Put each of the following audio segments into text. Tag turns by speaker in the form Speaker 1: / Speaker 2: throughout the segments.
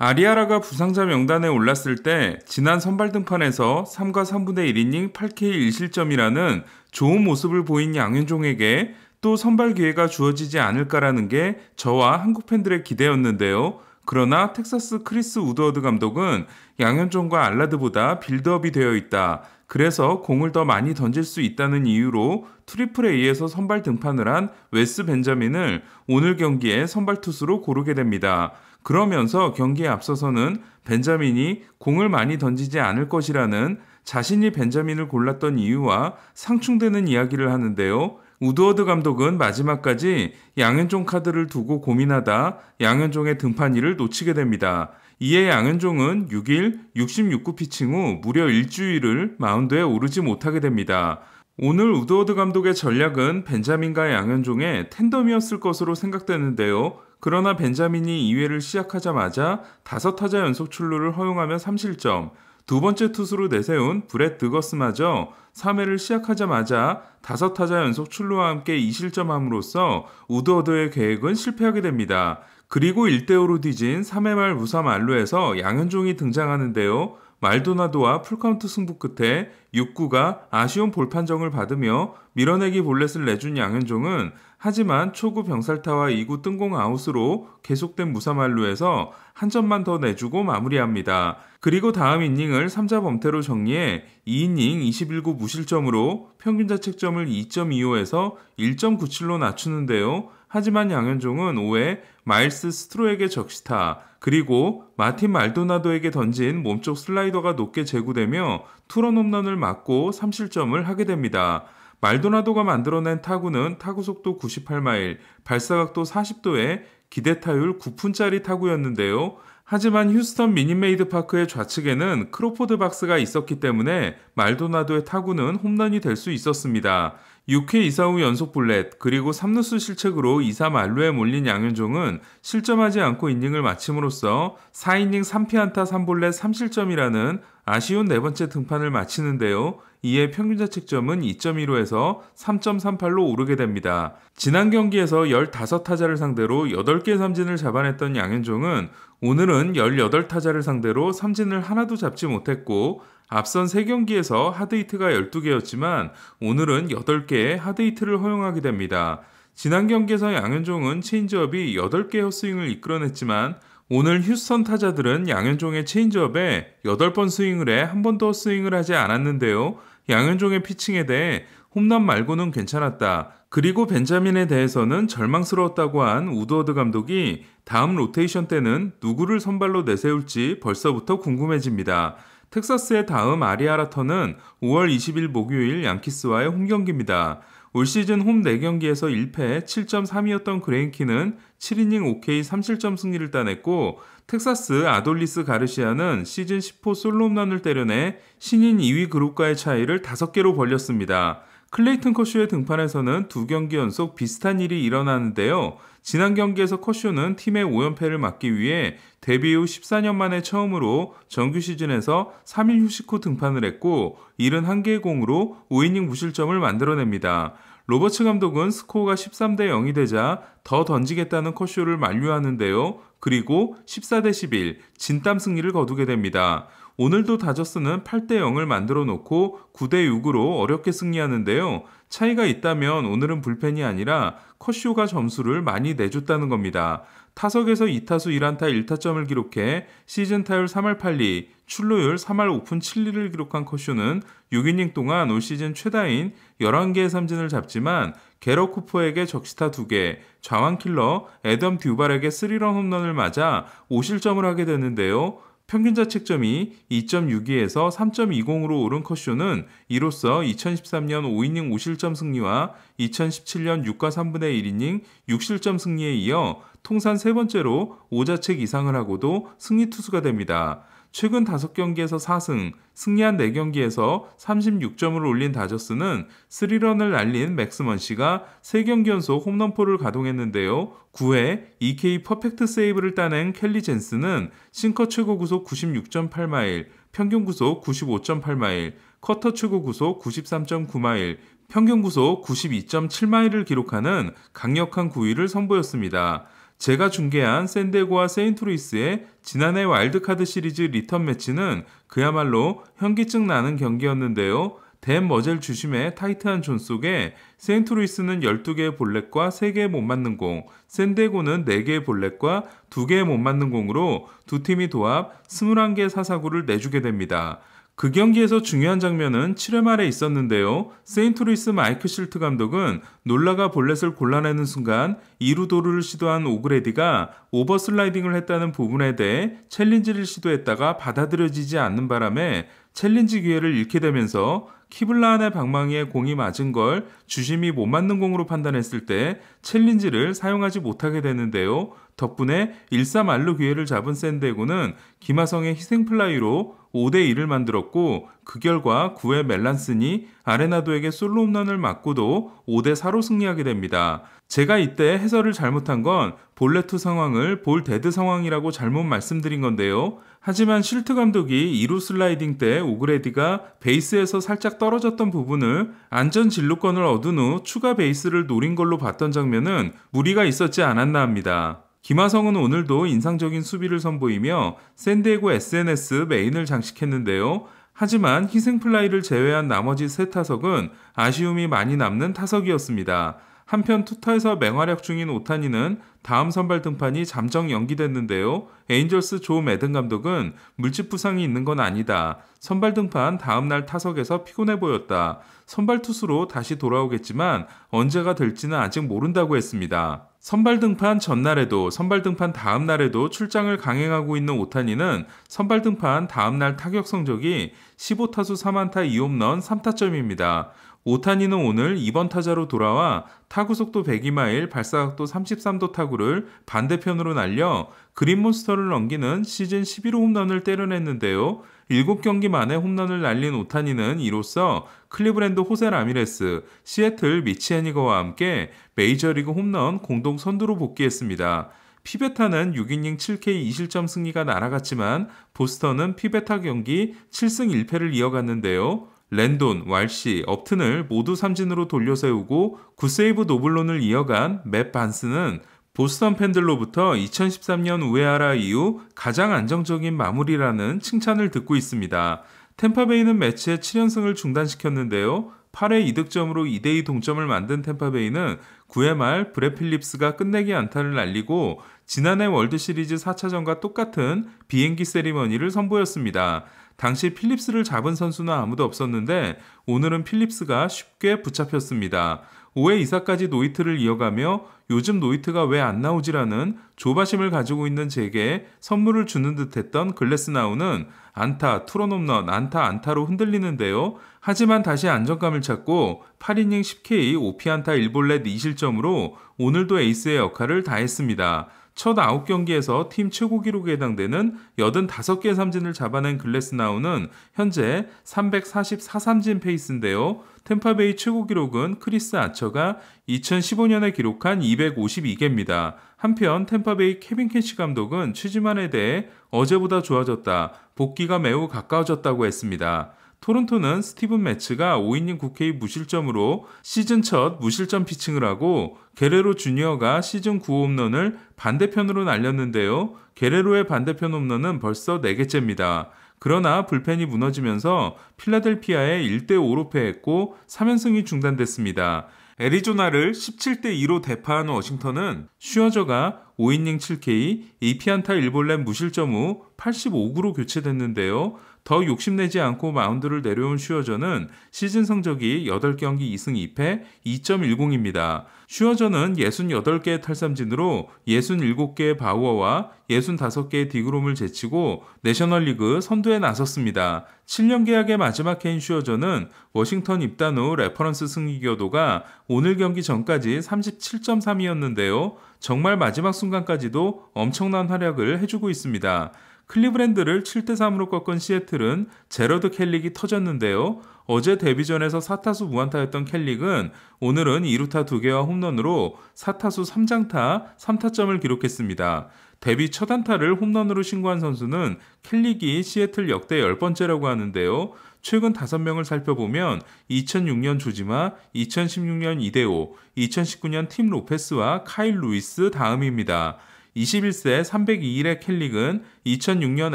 Speaker 1: 아리아라가 부상자 명단에 올랐을 때 지난 선발 등판에서 3과 3분의 1이닝 8K 1실점이라는 좋은 모습을 보인 양현종에게 또 선발 기회가 주어지지 않을까라는 게 저와 한국 팬들의 기대였는데요. 그러나 텍사스 크리스 우드워드 감독은 양현종과 알라드보다 빌드업이 되어 있다. 그래서 공을 더 많이 던질 수 있다는 이유로 트리플 A에서 선발 등판을 한 웨스 벤자민을 오늘 경기에 선발 투수로 고르게 됩니다. 그러면서 경기에 앞서서는 벤자민이 공을 많이 던지지 않을 것이라는 자신이 벤자민을 골랐던 이유와 상충되는 이야기를 하는데요. 우드워드 감독은 마지막까지 양현종 카드를 두고 고민하다 양현종의 등판일을 놓치게 됩니다. 이에 양현종은 6일 66구 피칭 후 무려 일주일을 마운드에 오르지 못하게 됩니다. 오늘 우드워드 감독의 전략은 벤자민과 양현종의 텐덤이었을 것으로 생각되는데요. 그러나 벤자민이 2회를 시작하자마자 다섯 타자 연속 출루를 허용하며 3실점, 두 번째 투수로 내세운 브렛 드거스마저 3회를 시작하자마자 다섯 타자 연속 출루와 함께 2실점함으로써 우드워드의 계획은 실패하게 됩니다. 그리고 1대5로 뒤진 3회 말 무사 만루에서 양현종이 등장하는데요. 말도나도와 풀카운트 승부 끝에 6구가 아쉬운 볼 판정을 받으며 밀어내기 볼넷을 내준 양현종은 하지만 초구 병살타와 2구 뜬공 아웃으로 계속된 무사말루에서 한 점만 더 내주고 마무리합니다. 그리고 다음 이닝을 3자 범퇴로 정리해 2이닝 21구 무실점으로 평균 자책점을 2.25에서 1.97로 낮추는데요. 하지만 양현종은 5회 마일스 스트로에게 적시타 그리고 마틴 말도나도에게 던진 몸쪽 슬라이더가 높게 제구되며 투런 홈런을 맞고 3실점을 하게 됩니다. 말도나도가 만들어낸 타구는 타구 속도 98마일, 발사각도 40도에 기대 타율 9푼짜리 타구였는데요. 하지만 휴스턴 미니메이드 파크의 좌측에는 크로포드 박스가 있었기 때문에 말도나도의 타구는 홈런이 될 수 있었습니다. 6회 2사 후 연속 블렛 그리고 3루수 실책으로 2사 만루에 몰린 양현종은 실점하지 않고 이닝을 마침으로써 4이닝 3피안타 3볼렛 3실점이라는 아쉬운 네 번째 등판을 마치는데요. 이에 평균자책점은 2.15에서 3.38로 오르게 됩니다. 지난 경기에서 15타자를 상대로 8개 삼진을 잡아냈던 양현종은 오늘은 18타자를 상대로 삼진을 하나도 잡지 못했고 앞선 3경기에서 하드히트가 12개였지만 오늘은 8개의 하드히트를 허용하게 됩니다. 지난 경기에서 양현종은 체인지업이 8개의 헛스윙을 이끌어냈지만 오늘 휴스턴 타자들은 양현종의 체인지업에 8번 스윙을 해 한 번도 스윙을 하지 않았는데요. 양현종의 피칭에 대해 홈런 말고는 괜찮았다. 그리고 벤자민에 대해서는 절망스러웠다고 한 우드워드 감독이 다음 로테이션 때는 누구를 선발로 내세울지 벌써부터 궁금해집니다. 텍사스의 다음 아리아라터는 5월 20일 목요일 양키스와의 홈 경기입니다. 올 시즌 홈 4경기에서 1패 7.3이었던 그레인키는 7이닝 5K 3실점 승리를 따냈고 텍사스 아돌리스 가르시아는 시즌 10호 솔로 홈런을 때려내 신인 2위 그룹과의 차이를 5개로 벌렸습니다. 클레이튼 커쇼의 등판에서는 두 경기 연속 비슷한 일이 일어나는데요. 지난 경기에서 커쇼는 팀의 5연패를 막기 위해 데뷔 후 14년 만에 처음으로 정규 시즌에서 3일 휴식 후 등판을 했고 71개의 공으로 5이닝 무실점을 만들어냅니다. 로버츠 감독은 스코어가 13대 0이 되자 더 던지겠다는 커쇼를 만류하는데요. 그리고 14 대 11 진땀 승리를 거두게 됩니다. 오늘도 다저스는 8 대 0을 만들어 놓고 9 대 6으로 어렵게 승리하는데요. 차이가 있다면 오늘은 불펜이 아니라 커쇼가 점수를 많이 내줬다는 겁니다. 타석에서 2타수 1안타 1타점을 기록해 시즌 타율 3할 8리, 출루율 3할 5푼 7리를 기록한 커쇼는 6이닝 동안 올 시즌 최다인 11개의 삼진을 잡지만 게러 쿠퍼에게 적시타 2개, 좌완 킬러 애덤 듀발에게 3런 홈런을 맞아 5실점을 하게 됐는데요. 평균 자책점이 2.62에서 3.20으로 오른 커쇼는 이로써 2013년 5이닝 5실점 승리와 2017년 6과 3분의 1이닝 6실점 승리에 이어 통산 세 번째로 5자책 이상을 하고도 승리 투수가 됩니다. 최근 5경기에서 4승, 승리한 4경기에서 36점을 올린 다저스는 3런을 날린 맥스먼 씨가 3경기 연속 홈런포를 가동했는데요. 9회 EK 퍼펙트 세이브를 따낸 켈리 젠스는 싱커 최고 구속 96.8마일, 평균 구속 95.8마일, 커터 최고 구속 93.9마일, 평균 구속 92.7마일을 기록하는 강력한 구위를 선보였습니다. 제가 중계한 샌데고와 세인트루이스의 지난해 와일드카드 시리즈 리턴 매치는 그야말로 현기증 나는 경기였는데요. 댄 머젤 주심의 타이트한 존 속에 세인트루이스는 12개의 볼넷과 3개의 못 맞는 공, 샌데고는 4개의 볼넷과 2개의 못 맞는 공으로 두 팀이 도합 21개의 사사구를 내주게 됩니다. 그 경기에서 중요한 장면은 7회 말에 있었는데요. 세인트루이스 마이크 실트 감독은 놀라가 볼넷을 골라내는 순간 2루 도루를 시도한 오그레디가 오버슬라이딩을 했다는 부분에 대해 챌린지를 시도했다가 받아들여지지 않는 바람에 챌린지 기회를 잃게 되면서 키블란의 라 방망이에 공이 맞은 걸 주심이 못 맞는 공으로 판단했을 때 챌린지를 사용하지 못하게 되는데요. 덕분에 1-3알루 기회를 잡은 샌데고는 김하성의 희생플라이로 5대1을 만들었고 그 결과 9회 멜란슨이 아레나도에게 솔로 홈런을 맞고도 5대4로 승리하게 됩니다. 제가 이때 해설을 잘못한 건 볼레투 상황을 볼 데드 상황이라고 잘못 말씀드린 건데요. 하지만 실트 감독이 2루 슬라이딩 때 오그레디가 베이스에서 살짝 떨어졌던 부분을 안전 진루권을 얻은 후 추가 베이스를 노린 걸로 봤던 장면은 무리가 있었지 않았나 합니다. 김하성은 오늘도 인상적인 수비를 선보이며 샌디에고 SNS 메인을 장식했는데요. 하지만 희생플라이를 제외한 나머지 세 타석은 아쉬움이 많이 남는 타석이었습니다. 한편 투타에서 맹활약 중인 오타니는 다음 선발 등판이 잠정 연기됐는데요. 에인절스 조 매든 감독은 물집 부상이 있는 건 아니다. 선발 등판 다음 날 타석에서 피곤해 보였다. 선발 투수로 다시 돌아오겠지만 언제가 될지는 아직 모른다고 했습니다. 선발 등판 전날에도 선발 등판 다음 날에도 출장을 강행하고 있는 오타니는 선발 등판 다음 날 타격 성적이 15타수 3안타 2홈런 3타점입니다. 오타니는 오늘 2번 타자로 돌아와 타구 속도 102마일, 발사각도 33도 타구를 반대편으로 날려 그린몬스터를 넘기는 시즌 11호 홈런을 때려냈는데요. 7경기 만에 홈런을 날린 오타니는 이로써 클리브랜드 호세 라미레스, 시애틀 미치애니거와 함께 메이저리그 홈런 공동 선두로 복귀했습니다. 피베타는 6이닝 7K 2실점 승리가 날아갔지만 보스턴은 피베타 경기 7승 1패를 이어갔는데요. 랜돈, 왈시, 업튼을 모두 삼진으로 돌려세우고 구세이브 노블론을 이어간 맷 반스는 보스턴 팬들로부터 2013년 우에아라 이후 가장 안정적인 마무리라는 칭찬을 듣고 있습니다. 템파베이는 매치의 7연승을 중단시켰는데요. 8회 2득점으로 2대2 동점을 만든 템파베이는 9회 말 브레 필립스가 끝내기 안타를 날리고 지난해 월드시리즈 4차전과 똑같은 비행기 세리머니를 선보였습니다. 당시 필립스를 잡은 선수는 아무도 없었는데 오늘은 필립스가 쉽게 붙잡혔습니다. 5회 2사까지 노이트를 이어가며 요즘 노이트가 왜 안 나오지라는 조바심을 가지고 있는 제게 선물을 주는 듯했던 글래스나우는 안타, 투런홈런, 안타, 안타로 흔들리는데요. 하지만 다시 안정감을 찾고 8이닝 10K 5피안타 1볼넷 2실점으로 오늘도 에이스의 역할을 다했습니다. 첫 9경기에서 팀 최고 기록에 해당되는 85개 삼진을 잡아낸 글래스나우는 현재 344삼진 페이스인데요. 템파베이 최고 기록은 크리스 아처가 2015년에 기록한 252개입니다. 한편 템파베이 케빈 캐시 감독은 취지만에 대해 어제보다 좋아졌다, 복귀가 매우 가까워졌다고 했습니다. 토론토는 스티븐 매츠가 5이닝 국회의 무실점으로 시즌 첫 무실점 피칭을 하고 게레로 주니어가 시즌 9 홈런을 반대편으로 날렸는데요. 게레로의 반대편 홈런은 벌써 4개째입니다. 그러나 불펜이 무너지면서 필라델피아에 1대5로 패했고 3연승이 중단됐습니다. 애리조나를 17대2로 대파한 워싱턴은 슈어저가 5이닝 7K, 2피안타 1볼넷 무실점 후 85구로 교체됐는데요. 더 욕심내지 않고 마운드를 내려온 슈어저는 시즌 성적이 8경기 2승 2패 2.10입니다. 슈어저는 68개의 탈삼진으로 67개의 바우어와 65개의 디그롬을 제치고 내셔널리그 선두에 나섰습니다. 7년 계약의 마지막 해인 슈어저는 워싱턴 입단 후 레퍼런스 승리 기여도가 오늘 경기 전까지 37.3이었는데요. 정말 마지막 순간까지도 엄청난 활약을 해주고 있습니다. 클리브랜드를 7대3으로 꺾은 시애틀은 제러드 켈릭이 터졌는데요. 어제 데뷔전에서 4타수 무안타였던 켈릭은 오늘은 2루타 2개와 홈런으로 4타수 3장타 3타점을 기록했습니다. 데뷔 첫 안타를 홈런으로 신고한 선수는 켈릭이 시애틀 역대 10번째라고 하는데요. 최근 5명을 살펴보면 2006년 조지마, 2016년 이데오, 2019년 팀 로페스와 카일 루이스 다음입니다. 21세 302일의 켈릭은 2006년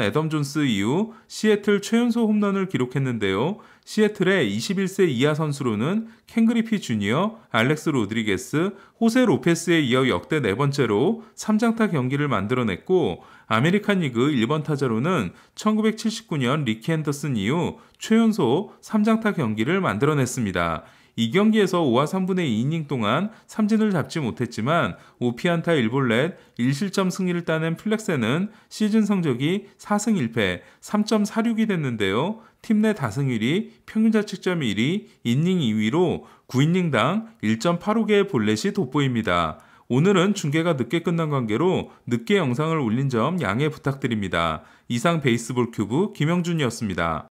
Speaker 1: 애덤 존스 이후 시애틀 최연소 홈런을 기록했는데요. 시애틀의 21세 이하 선수로는 캥그리피 주니어, 알렉스 로드리게스, 호세 로페스에 이어 역대 네 번째로 3장타 경기를 만들어냈고 아메리칸 리그 1번 타자로는 1979년 리키 앤더슨 이후 최연소 3장타 경기를 만들어냈습니다. 이 경기에서 5와 3분의 2이닝 동안 삼진을 잡지 못했지만 5피안타 1볼넷 1실점 승리를 따낸 플렉스는 시즌 성적이 4승 1패 3.46이 됐는데요. 팀 내 다승 1위, 평균자책점 1위, 인닝 2위로 9이닝당 1.85개의 볼넷이 돋보입니다. 오늘은 중계가 늦게 끝난 관계로 늦게 영상을 올린 점 양해 부탁드립니다. 이상 베이스볼 큐브 김영준이었습니다.